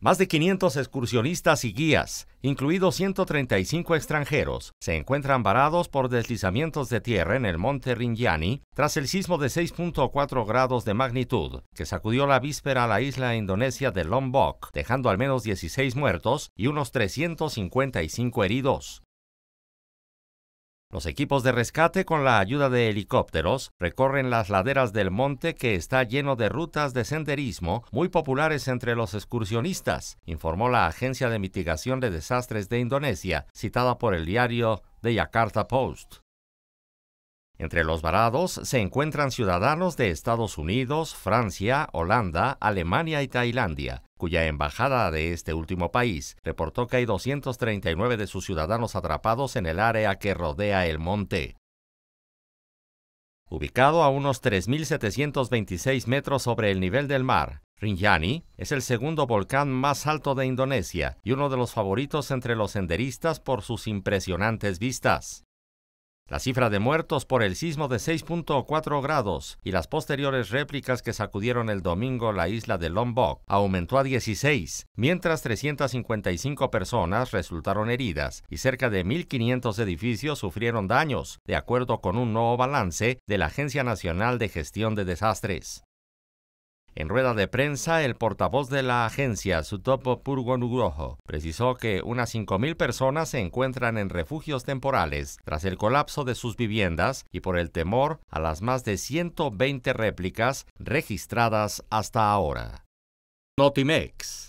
Más de 500 excursionistas y guías, incluidos 135 extranjeros, se encuentran varados por deslizamientos de tierra en el monte Rinjani tras el sismo de 6.4 grados de magnitud que sacudió la víspera a la isla indonesia de Lombok, dejando al menos 16 muertos y unos 355 heridos. Los equipos de rescate con la ayuda de helicópteros recorren las laderas del monte que está lleno de rutas de senderismo muy populares entre los excursionistas, informó la Agencia de Mitigación de Desastres de Indonesia, citada por el diario The Jakarta Post. Entre los varados se encuentran ciudadanos de Estados Unidos, Francia, Holanda, Alemania y Tailandia, cuya embajada de este último país reportó que hay 239 de sus ciudadanos atrapados en el área que rodea el monte. Ubicado a unos 3.726 metros sobre el nivel del mar, Rinjani es el segundo volcán más alto de Indonesia y uno de los favoritos entre los senderistas por sus impresionantes vistas. La cifra de muertos por el sismo de 6.4 grados y las posteriores réplicas que sacudieron el domingo la isla de Lombok aumentó a 16, mientras 355 personas resultaron heridas y cerca de 1.500 edificios sufrieron daños, de acuerdo con un nuevo balance de la Agencia Nacional de Gestión de Desastres. En rueda de prensa, el portavoz de la agencia, Sutopo Purgo nugrojo precisó que unas 5.000 personas se encuentran en refugios temporales tras el colapso de sus viviendas y por el temor a las más de 120 réplicas registradas hasta ahora. Notimex.